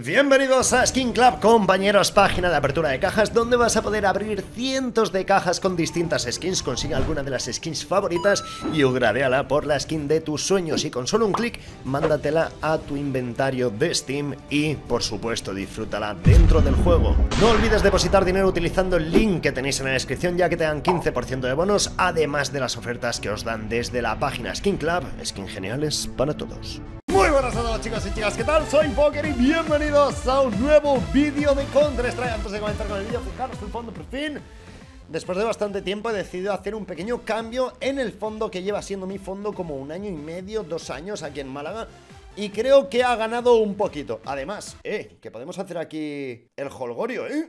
Bienvenidos a Skin Club, compañeros, página de apertura de cajas donde vas a poder abrir cientos de cajas con distintas skins, consigue alguna de las skins favoritas y upgradeala por la skin de tus sueños y con solo un clic mándatela a tu inventario de Steam y por supuesto disfrútala dentro del juego. No olvides depositar dinero utilizando el link que tenéis en la descripción ya que te dan 15% de bonos además de las ofertas que os dan desde la página Skin Club, skin geniales para todos. Muy buenas a todos chicos y chicas, ¿qué tal? Soy Poker y bienvenidos a un nuevo vídeo de Counter-Strike Antes de comenzar con el vídeo, fijaros el fondo por fin Después de bastante tiempo he decidido hacer un pequeño cambio en el fondo que lleva siendo mi fondo como un año y medio, dos años aquí en Málaga y creo que ha ganado un poquito. Además, eh, que podemos hacer aquí el holgorio, ¿eh?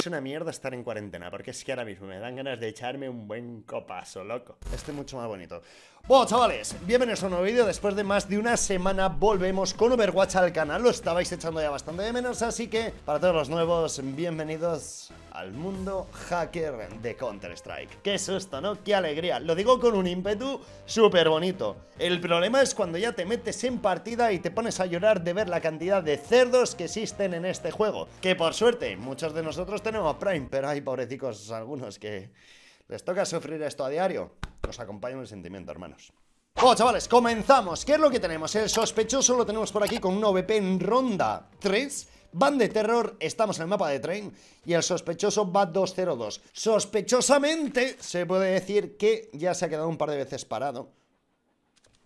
es una mierda estar en cuarentena, porque es que ahora mismo me dan ganas de echarme un buen copazo, loco. Este mucho más bonito. Bueno, chavales, bienvenidos a un nuevo vídeo. Después de más de una semana volvemos con Overwatch al canal. Lo estabais echando ya bastante de menos, así que para todos los nuevos, bienvenidos al mundo hacker de Counter-Strike. Qué susto, ¿no? Qué alegría. Lo digo con un ímpetu súper bonito. El problema es cuando ya te metes en partida y te pones a llorar de ver la cantidad de cerdos que existen en este juego. Que por suerte, muchos de nosotros tenemos Prime, pero hay pobrecitos algunos que les toca sufrir esto a diario. Os acompaña el sentimiento, hermanos. Bueno, chavales, comenzamos. ¿Qué es lo que tenemos? El sospechoso lo tenemos por aquí con un OVP en ronda 3. Van de terror, estamos en el mapa de tren y el sospechoso va 202. Sospechosamente se puede decir que ya se ha quedado un par de veces parado.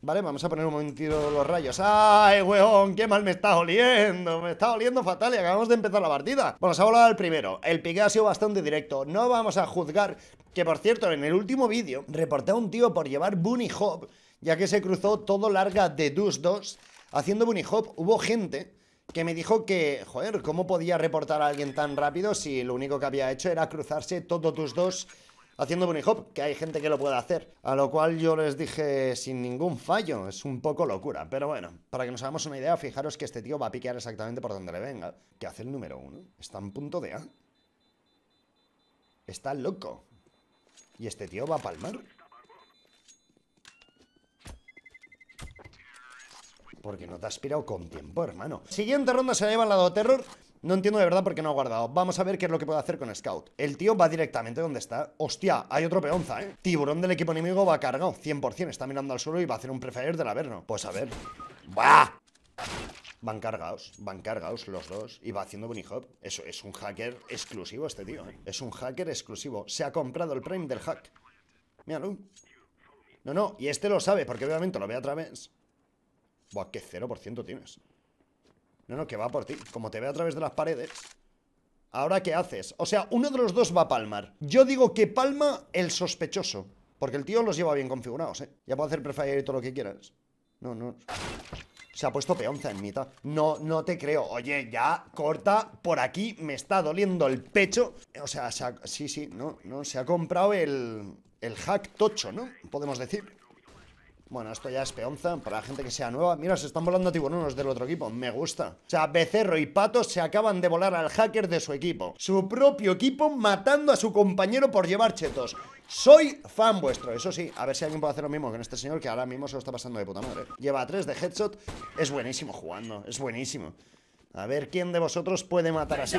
Vale, vamos a poner un momentito los rayos ¡Ay, weón! ¡Qué mal me está oliendo! Me está oliendo fatal y acabamos de empezar la partida Vamos a volar al primero El pique ha sido bastante directo No vamos a juzgar Que, por cierto, en el último vídeo Reporté a un tío por llevar Bunny Hop ya que se cruzó todo larga de Dus 2 haciendo bunny hop. Hubo gente que me dijo que, joder, ¿cómo podía reportar a alguien tan rápido si lo único que había hecho era cruzarse todo Dus 2 haciendo bunny hop? Que hay gente que lo puede hacer. A lo cual yo les dije sin ningún fallo, es un poco locura. Pero bueno, para que nos hagamos una idea, fijaros que este tío va a piquear exactamente por donde le venga. ¿Qué hace el número uno? Está en punto de A. Está loco. Y este tío va a palmar. Porque no te has pirado con tiempo, hermano. Siguiente ronda se la lleva al lado Terror. No entiendo de verdad por qué no ha guardado. Vamos a ver qué es lo que puede hacer con Scout. El tío va directamente donde está. Hostia, hay otro peonza, ¿eh? Tiburón del equipo enemigo va cargado, 100%. Está mirando al suelo y va a hacer un prefire del Averno. Pues a ver. ¡Bah! Van cargados, van cargados los dos y va haciendo bunny hop. Eso es un hacker exclusivo este tío. ¿eh? Es un hacker exclusivo. Se ha comprado el prime del hack. Míralo. No, no, y este lo sabe porque obviamente lo ve a través. Buah, que 0% tienes No, no, que va por ti Como te ve a través de las paredes ¿Ahora qué haces? O sea, uno de los dos va a palmar Yo digo que palma el sospechoso Porque el tío los lleva bien configurados, eh Ya puedo hacer prefire y todo lo que quieras No, no se ha puesto peonza en mitad. No, no te creo. Oye, ya, corta, por aquí me está doliendo el pecho. O sea, sí, sí, no, no, se ha comprado el, el hack tocho, ¿no? Podemos decir. Bueno, esto ya es peonza para la gente que sea nueva. Mira, se están volando tiburones del otro equipo. Me gusta. O sea, Becerro y Patos se acaban de volar al hacker de su equipo. Su propio equipo matando a su compañero por llevar chetos. Soy fan vuestro, eso sí. A ver si alguien puede hacer lo mismo con este señor que ahora mismo se lo está pasando de puta madre. Lleva 3 de headshot. Es buenísimo jugando, es buenísimo. A ver quién de vosotros puede matar así.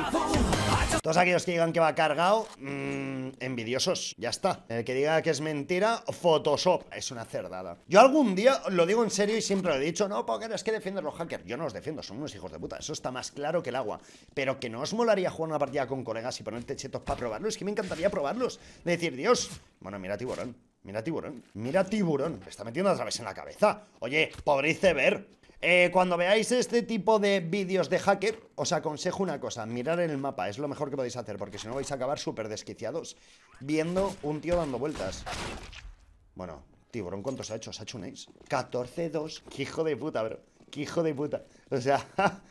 Todos aquellos que digan que va cargado, mmm, envidiosos, ya está. El que diga que es mentira, Photoshop, es una cerdada. Yo algún día, lo digo en serio y siempre lo he dicho, no, porque es que defiendes los hackers. Yo no los defiendo, son unos hijos de puta, eso está más claro que el agua. Pero que no os molaría jugar una partida con colegas y ponerte chetos para probarlos, es que me encantaría probarlos. decir, Dios, bueno, mira tiburón. Mira tiburón, mira tiburón, me está metiendo otra vez en la cabeza. Oye, pobre ver... Eh, cuando veáis este tipo de vídeos de hacker, os aconsejo una cosa, mirar en el mapa, es lo mejor que podéis hacer, porque si no vais a acabar súper desquiciados viendo un tío dando vueltas. Bueno, tiburón, ¿cuántos ha hecho? ¿Se ha hecho un ace? 14-2. ¡Qué hijo de puta, bro! ¡Qué hijo de puta! O sea,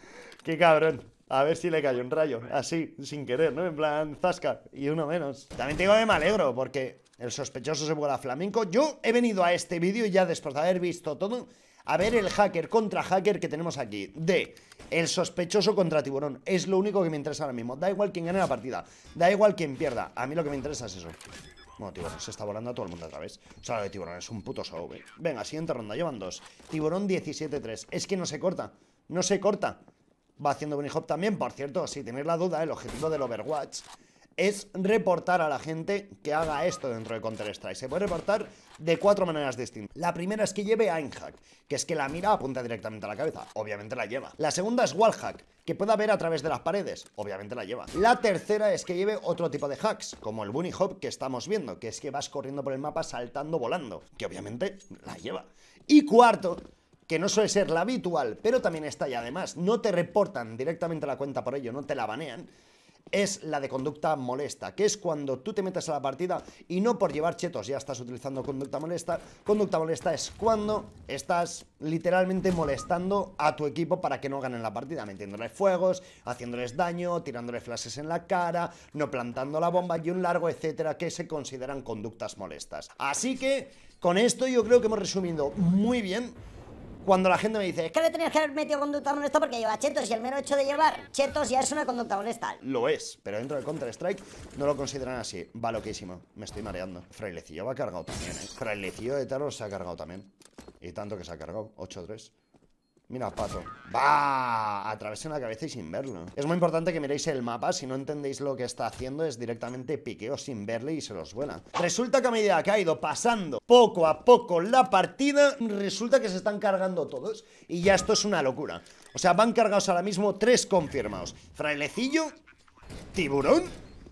qué cabrón. A ver si le cayó un rayo, así, sin querer, ¿no? En plan, zasca, y uno menos. También te digo que me alegro, porque el sospechoso se vuela flamenco. Yo he venido a este vídeo ya después de haber visto todo a ver el hacker contra hacker que tenemos aquí. D. el sospechoso contra tiburón. Es lo único que me interesa ahora mismo. Da igual quién gane la partida. Da igual quién pierda. A mí lo que me interesa es eso. Bueno, tiburón se está volando a todo el mundo a vez. O sea, lo de tiburón es un puto show, ¿eh? Venga, siguiente ronda. Llevan dos. Tiburón 17-3. Es que no se corta. No se corta. Va haciendo bunny hop también, por cierto. Si tenéis la duda, el objetivo del Overwatch es reportar a la gente que haga esto dentro de Counter-Strike. Se puede reportar de cuatro maneras distintas. La primera es que lleve Einhack, que es que la mira apunta directamente a la cabeza. Obviamente la lleva. La segunda es wallhack, que pueda ver a través de las paredes. Obviamente la lleva. La tercera es que lleve otro tipo de hacks, como el bunny hop que estamos viendo, que es que vas corriendo por el mapa saltando, volando, que obviamente la lleva. Y cuarto, que no suele ser la habitual, pero también está y además no te reportan directamente la cuenta por ello, no te la banean, es la de conducta molesta, que es cuando tú te metes a la partida y no por llevar chetos ya estás utilizando conducta molesta. Conducta molesta es cuando estás literalmente molestando a tu equipo para que no ganen la partida, metiéndoles fuegos, haciéndoles daño, tirándoles flashes en la cara, no plantando la bomba y un largo etcétera que se consideran conductas molestas. Así que con esto yo creo que hemos resumido muy bien cuando la gente me dice, es que le tenías que haber metido conducta honesta porque lleva chetos y el mero hecho de llevar chetos ya es una conducta honesta. Lo es, pero dentro de Counter-Strike no lo consideran así. Va loquísimo, me estoy mareando. Frailecillo va cargado también, ¿eh? Frailecillo de Taro se ha cargado también. Y tanto que se ha cargado, 8-3. Mira, pato. ¡Va! de la cabeza y sin verlo. Es muy importante que miréis el mapa. Si no entendéis lo que está haciendo, es directamente piqueo sin verle y se los vuela. Resulta que a medida que ha ido pasando poco a poco la partida, resulta que se están cargando todos. Y ya esto es una locura. O sea, van cargados ahora mismo tres confirmados. Frailecillo, tiburón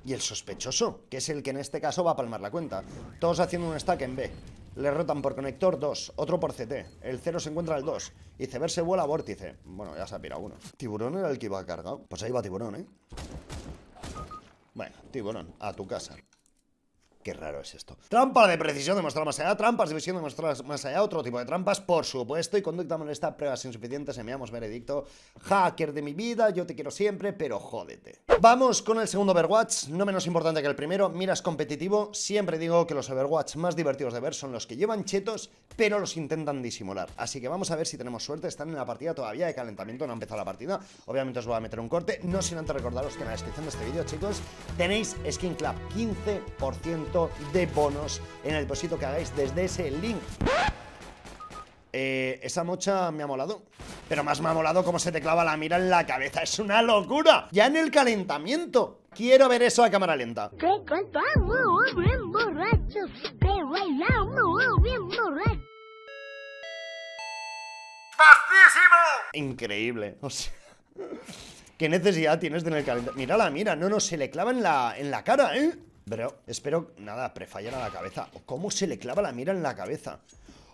y el sospechoso, que es el que en este caso va a palmar la cuenta. Todos haciendo un stack en B le rotan por conector 2, otro por CT. El 0 se encuentra el 2. Y Ceber se vuela a vórtice. Bueno, ya se ha pirado uno. ¿Tiburón era el que iba cargado? Pues ahí va tiburón, ¿eh? Bueno, tiburón, a tu casa. Qué raro es esto. Trampa de precisión demostrada más allá, trampas de visión demostradas más allá, otro tipo de trampas, por supuesto, y conducta molesta, pruebas insuficientes, enviamos veredicto. Hacker de mi vida, yo te quiero siempre, pero jódete. Vamos con el segundo Overwatch, no menos importante que el primero, miras competitivo, siempre digo que los Overwatch más divertidos de ver son los que llevan chetos, pero los intentan disimular. Así que vamos a ver si tenemos suerte, están en la partida todavía de calentamiento, no ha empezado la partida, obviamente os voy a meter un corte, no sin antes recordaros que en la descripción de este vídeo, chicos, tenéis Skin Club 15% de bonos en el depósito que hagáis desde ese link. Eh, esa mocha me ha molado. Pero más me ha molado cómo se te clava la mira en la cabeza. ¡Es una locura! ¡Ya en el calentamiento! Quiero ver eso a cámara lenta. Increíble, o sea... ¿Qué necesidad tienes de en el calentamiento? la mira, no, no, se le clava en la, en la cara, ¿eh? Bro, espero, nada, prefallar a la cabeza ¿Cómo se le clava la mira en la cabeza?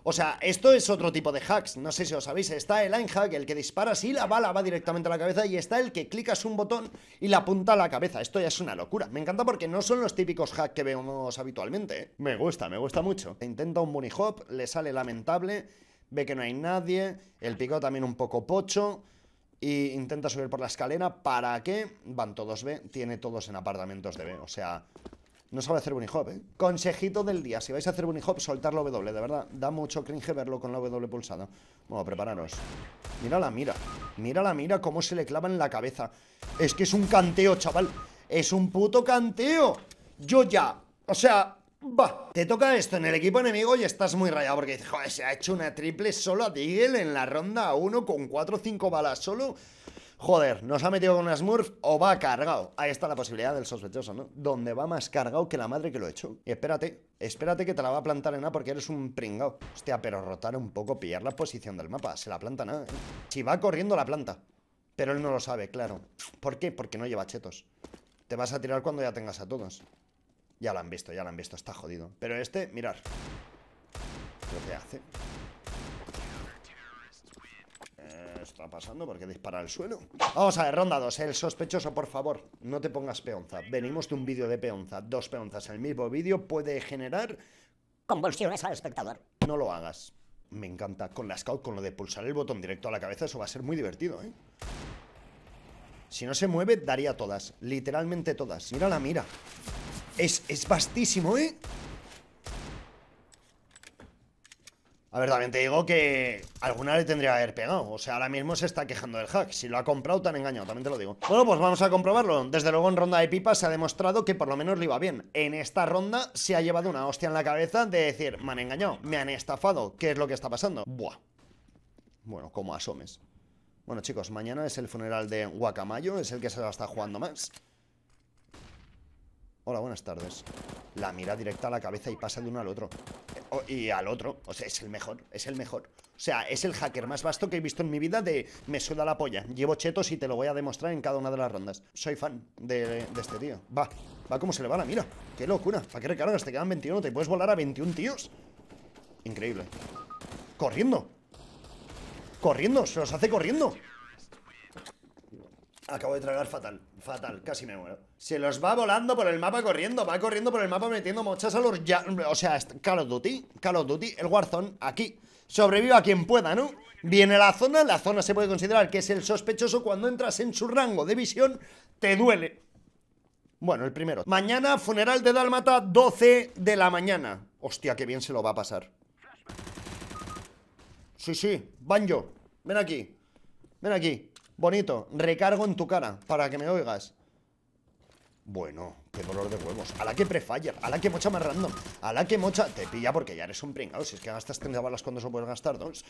O sea, esto es otro tipo de hacks No sé si os sabéis, está el line hack El que dispara y la bala va directamente a la cabeza Y está el que clicas un botón y la apunta a la cabeza Esto ya es una locura Me encanta porque no son los típicos hacks que vemos habitualmente ¿eh? Me gusta, me gusta mucho Intenta un bunny hop, le sale lamentable Ve que no hay nadie El pico también un poco pocho y intenta subir por la escalera. ¿Para qué? Van todos B, tiene todos en apartamentos de B. O sea, no sabe hacer bunny hop, ¿eh? Consejito del día. Si vais a hacer bunny hop, soltar la W, de verdad. Da mucho cringe verlo con la W pulsada. Bueno, prepararos. Mira la mira. Mira la mira cómo se le clava en la cabeza. Es que es un canteo, chaval. Es un puto canteo. Yo ya. O sea, va. Te toca esto en el equipo enemigo y estás muy rayado porque joder, se ha hecho una triple solo a Deagle en la ronda 1 con 4 o 5 balas solo joder, nos ha metido con una Smurf o va cargado. Ahí está la posibilidad del sospechoso, ¿no? Donde va más cargado que la madre que lo echó. Y espérate, espérate que te la va a plantar en A porque eres un pringao. Hostia, pero rotar un poco, pillar la posición del mapa. Se la planta nada. ¿eh? Si va corriendo, la planta. Pero él no lo sabe, claro. ¿Por qué? Porque no lleva chetos. Te vas a tirar cuando ya tengas a todos. Ya lo han visto, ya lo han visto, está jodido. Pero este, mirar. Lo que hace está pasando? porque dispara al suelo? Vamos a ver, ronda 2. El sospechoso, por favor, no te pongas peonza. Venimos de un vídeo de peonza. Dos peonzas el mismo vídeo puede generar... Convulsiones al espectador. No lo hagas. Me encanta. Con la scout, con lo de pulsar el botón directo a la cabeza, eso va a ser muy divertido, ¿eh? Si no se mueve, daría todas. Literalmente todas. Mira la mira. Es, es vastísimo, ¿eh? A ver, también te digo que alguna le tendría que haber pegado. O sea, ahora mismo se está quejando del hack. Si lo ha comprado, tan engañado, también te lo digo. Bueno, pues vamos a comprobarlo. Desde luego en ronda de pipas se ha demostrado que por lo menos le iba bien. En esta ronda se ha llevado una hostia en la cabeza de decir, me han engañado, me han estafado. ¿Qué es lo que está pasando? Buah. Bueno, como asomes. Bueno, chicos, mañana es el funeral de Guacamayo, es el que se está jugando más. Hola, buenas tardes. La mira directa a la cabeza y pasa de uno al otro. y al otro. O sea, es el mejor, es el mejor. O sea, es el hacker más vasto que he visto en mi vida de me suda la polla. Llevo chetos y te lo voy a demostrar en cada una de las rondas. Soy fan de, este tío. Va, va como se le va la mira. Qué locura. pa' caro recargas? Te quedan 21. Te puedes volar a 21 tíos. Increíble. Corriendo. Corriendo, se los hace corriendo. Acabo de tragar fatal, fatal, casi me muero. Se los va volando por el mapa corriendo, va corriendo por el mapa metiendo mochas a los ya. O sea, Call of Duty, Call of Duty, el Warzone, aquí. Sobreviva a quien pueda, ¿no? Viene la zona, la zona se puede considerar que es el sospechoso cuando entras en su rango de visión, te duele. Bueno, el primero. Mañana, funeral de Dalmata, 12 de la mañana. Hostia, qué bien se lo va a pasar. Sí, sí, yo ven aquí. Ven aquí. Bonito, recargo en tu cara Para que me oigas Bueno, qué dolor de huevos A la que prefire, a la que mocha más random A la que mocha, te pilla porque ya eres un pringado. Si es que gastas 30 balas cuando se puedes gastar dos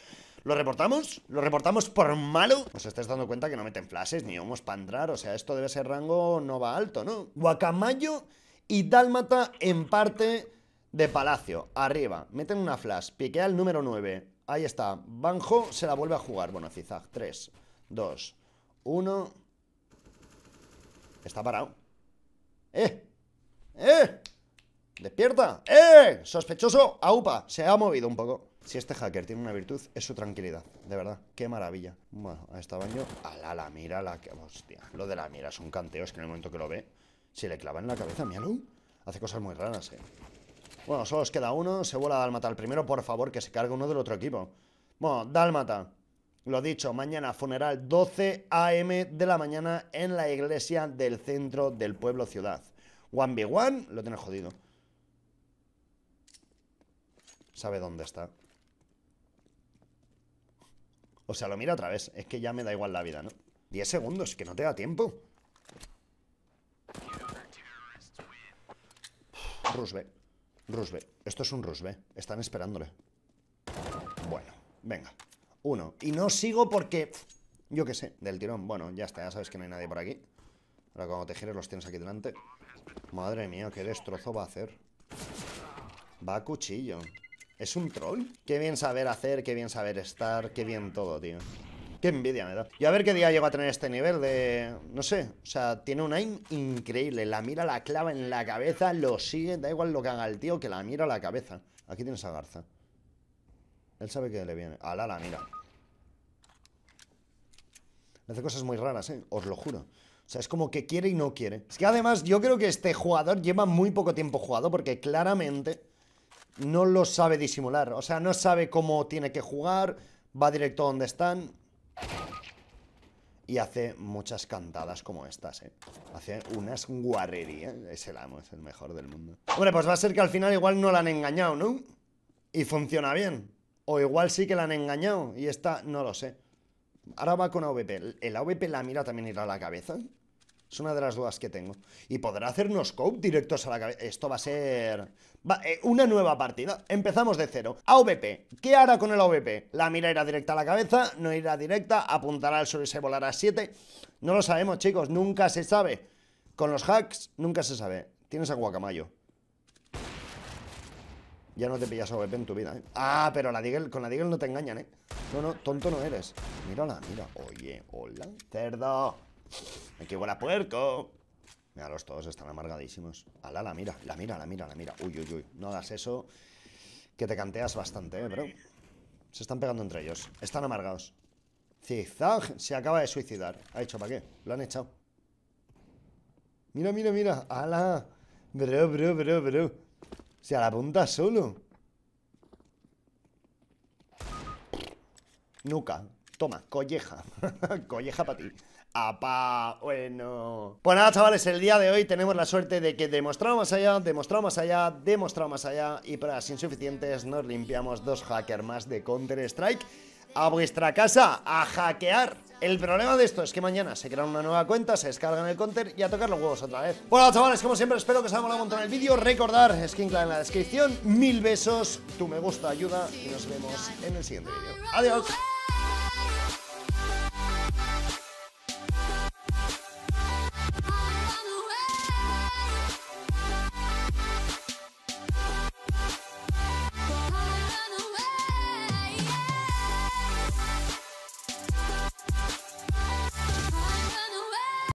¿Lo reportamos? ¿Lo reportamos por malo? Os estáis dando cuenta que no meten flashes Ni humos para entrar, o sea, esto debe ser rango No va alto, ¿no? Guacamayo y Dálmata en parte de Palacio, arriba, meten una flash, piquea el número 9, ahí está, Banjo se la vuelve a jugar, bueno, Cizag. 3, Dos. Uno. Está parado. ¡Eh! ¡Eh! ¡Despierta! ¡Eh! ¡Sospechoso! ¡Aupa! Se ha movido un poco. Si este hacker tiene una virtud, es su tranquilidad. De verdad, qué maravilla. Bueno, ahí estaba yo. A la, la mira, la que. Hostia, lo de la mira son canteos que en el momento que lo ve, si le clava en la cabeza, míralo. Hace cosas muy raras, eh. Bueno, solo os queda uno. Se vuela Dalmata al primero, por favor, que se cargue uno del otro equipo. Bueno, Dalmata... Lo dicho, mañana funeral 12 a.m. de la mañana en la iglesia del centro del pueblo ciudad. One by one, lo tienes jodido. Sabe dónde está. O sea, lo mira otra vez. Es que ya me da igual la vida, ¿no? 10 segundos, que no te da tiempo. Rusbe. Rusbe. Esto es un Rusbe. Están esperándole. Bueno, venga uno. Y no sigo porque, yo qué sé, del tirón. Bueno, ya está, ya sabes que no hay nadie por aquí. Ahora cuando te gires los tienes aquí delante. Madre mía, qué destrozo va a hacer. Va a cuchillo. ¿Es un troll? Qué bien saber hacer, qué bien saber estar, qué bien todo, tío. Qué envidia me da. Y a ver qué día llego a tener este nivel de... No sé, o sea, tiene un aim increíble. La mira, la clava en la cabeza, lo sigue, da igual lo que haga el tío, que la mira a la cabeza. Aquí tienes a Garza. Él sabe que le viene. Alala, mira. hace cosas muy raras, ¿eh? Os lo juro. O sea, es como que quiere y no quiere. Es que además yo creo que este jugador lleva muy poco tiempo jugado porque claramente no lo sabe disimular. O sea, no sabe cómo tiene que jugar, va directo a donde están. Y hace muchas cantadas como estas, ¿eh? Hace unas guarrerías. Es el amo, es el mejor del mundo. Bueno, pues va a ser que al final igual no la han engañado, ¿no? Y funciona bien. O igual sí que la han engañado y esta, no lo sé. Ahora va con AVP. ¿El AVP la mira también irá a la cabeza? Es una de las dudas que tengo. ¿Y podrá hacernos scope directos a la cabeza? Esto va a ser... Eh, una nueva partida. Empezamos de cero. AVP. ¿Qué hará con el AVP? La mira irá directa a la cabeza, no irá directa, apuntará al sol y se volará a 7. No lo sabemos, chicos. Nunca se sabe. Con los hacks, nunca se sabe. Tienes a Guacamayo. Ya no te pillas OVP en tu vida, ¿eh? Ah, pero la con la digel no te engañan, ¿eh? No, no, tonto no eres Mírala, mira Oye, hola, cerdo qué buena a puerco Mira, los todos están amargadísimos Ala, la mira, la mira, la mira, la mira Uy, uy, uy No hagas eso Que te canteas bastante, ¿eh, bro? Se están pegando entre ellos Están amargados Zigzag se acaba de suicidar ¿Ha hecho para qué? Lo han echado Mira, mira, mira Ala Bro, bro, bro, bro si a la punta solo. Nuca. Toma, colleja. colleja para ti. ¡Apa! Bueno. Pues nada, chavales, el día de hoy tenemos la suerte de que demostramos allá, Demostramos allá, Demostramos allá y para las insuficientes nos limpiamos dos hackers más de Counter-Strike a vuestra casa a hackear. El problema de esto es que mañana se crean una nueva cuenta, se descargan el counter y a tocar los huevos otra vez. Bueno, chavales, como siempre, espero que os haya molado un el vídeo. Recordar, skinclan en la descripción. Mil besos, tu me gusta ayuda y nos vemos en el siguiente vídeo. Adiós.